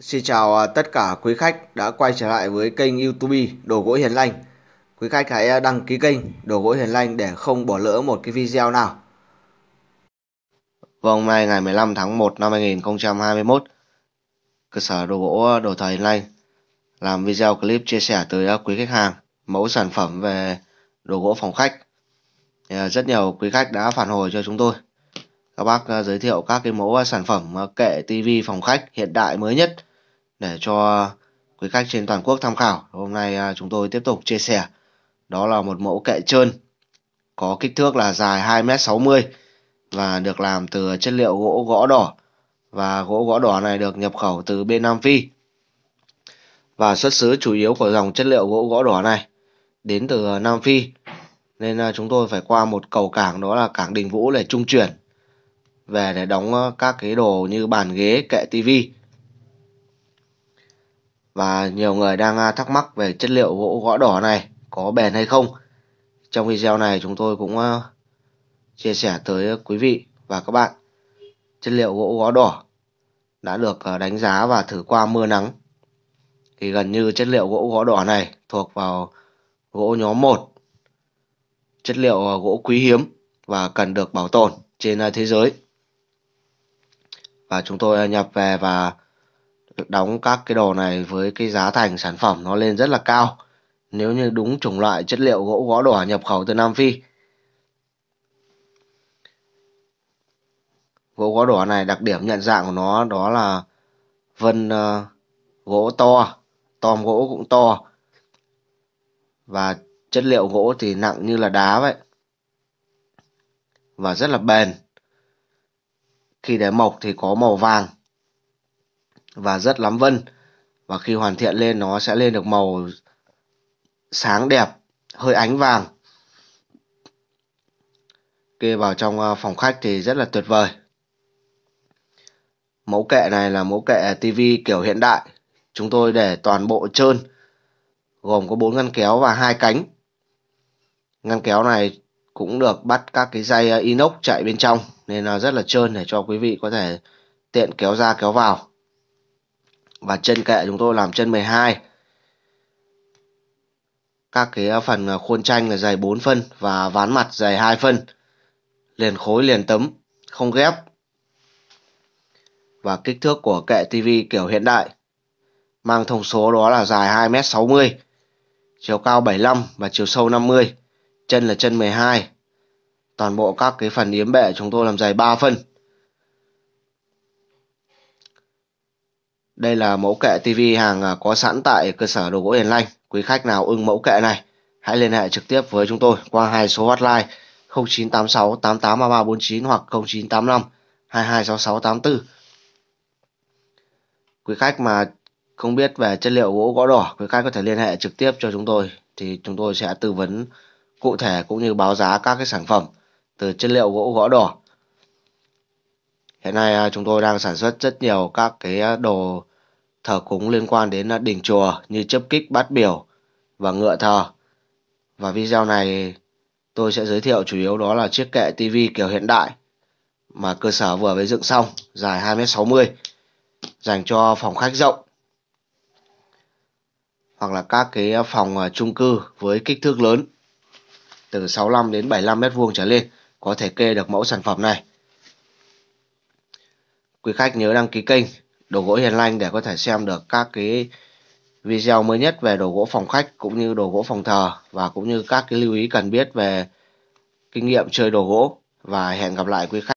Xin chào à, tất cả quý khách đã quay trở lại với kênh YouTube Đồ gỗ Hiền Lành. Quý khách hãy à, đăng ký kênh Đồ gỗ Hiền Lành để không bỏ lỡ một cái video nào. Vào vâng, hôm nay ngày 15 tháng 1 năm 2021, cơ sở đồ gỗ à, Đồ thời Hiền Lành làm video clip chia sẻ tới quý khách hàng mẫu sản phẩm về đồ gỗ phòng khách. Rất nhiều quý khách đã phản hồi cho chúng tôi các bác à, giới thiệu các cái mẫu à, sản phẩm à, kệ tivi phòng khách hiện đại mới nhất để cho quý khách trên toàn quốc tham khảo. Hôm nay chúng tôi tiếp tục chia sẻ đó là một mẫu kệ trơn có kích thước là dài 2m60 và được làm từ chất liệu gỗ gõ đỏ và gỗ gõ đỏ này được nhập khẩu từ bên Nam Phi. Và xuất xứ chủ yếu của dòng chất liệu gỗ gõ đỏ này đến từ Nam Phi. Nên chúng tôi phải qua một cầu cảng đó là cảng Đình Vũ để trung chuyển về để đóng ờ, các cái đồ như bàn ghế kệ tivi và nhiều người đang à, thắc mắc về chất liệu gỗ gõ đỏ này có bền hay không trong video này chúng tôi cũng ờ, chia sẻ tới quý vị và các bạn chất liệu gỗ gõ đỏ đã được ờ, đánh giá và thử qua mưa nắng thì gần như chất liệu gỗ gõ đỏ này thuộc vào gỗ nhóm 1 chất liệu gỗ quý hiếm và cần được bảo tồn trên thế giới và chúng tôi nhập về và đóng các cái đồ này với cái giá thành sản phẩm nó lên rất là cao nếu như đúng chủng loại chất liệu gỗ gõ đỏ nhập khẩu từ Nam Phi. Gỗ gõ đỏ này đặc điểm nhận dạng của nó đó là vân ờ, gỗ to, tom gỗ cũng to và chất liệu gỗ thì nặng như là đá vậy và rất là bền. Khi để mộc thì có màu vàng và rất lắm vân. Và khi hoàn thiện lên nó sẽ lên được màu sáng đẹp, hơi ánh vàng. Kê vào trong ờ, phòng khách thì rất là tuyệt vời. Mẫu kệ này là mẫu kệ TV kiểu hiện đại. Chúng tôi để toàn bộ trơn, gồm có bốn ngăn kéo và hai cánh. Ngăn kéo này cũng được bắt các cái dây ờ, inox chạy bên trong nên là rất là trơn để cho quý vị có thể tiện kéo ra kéo vào và chân kệ chúng tôi làm chân 12 các cái ờ, phần ờ, khuôn tranh là dày 4 phân và ván mặt dày 2 phân liền khối liền tấm không ghép và kích thước của kệ tivi kiểu hiện đại mang thông số đó là dài 2m60 chiều cao 75 và chiều sâu 50 chân là chân 12. Toàn bộ các cái phần yếm bệ chúng tôi làm dày 3 phân. Đây là mẫu kệ TV hàng à, có sẵn tại cơ sở đồ gỗ Hiền Lanh. Quý khách nào ưng mẫu kệ này, hãy liên hệ trực tiếp với chúng tôi qua hai số hotline 0986 883349 hoặc 0985 226684. Quý khách mà không biết về chất liệu gỗ gõ đỏ, quý khách có thể liên hệ trực tiếp cho chúng tôi thì chúng tôi sẽ tư vấn cụ thể cũng như báo giá các cái sản phẩm từ chất liệu gỗ gõ đỏ. Hiện nay à, chúng tôi đang sản xuất rất nhiều các cái à, đồ thờ cúng liên quan đến à, đỉnh chùa như chấp kích bát biểu và ngựa thờ. Và video này tôi sẽ giới thiệu chủ yếu đó là chiếc kệ TV kiểu hiện đại mà cơ sở vừa mới dựng xong dài 2m60 dành cho phòng khách rộng hoặc là các cái phòng chung cư với kích thước lớn từ 65 đến 75 mét vuông trở lên có thể kê được mẫu sản phẩm này. Quý khách nhớ đăng ký kênh Đồ gỗ Hiền Lành để có thể xem được các cái video mới nhất về đồ gỗ phòng khách cũng như đồ gỗ phòng thờ và cũng như các cái lưu ý cần biết về kinh nghiệm chơi đồ gỗ và hẹn gặp lại quý khách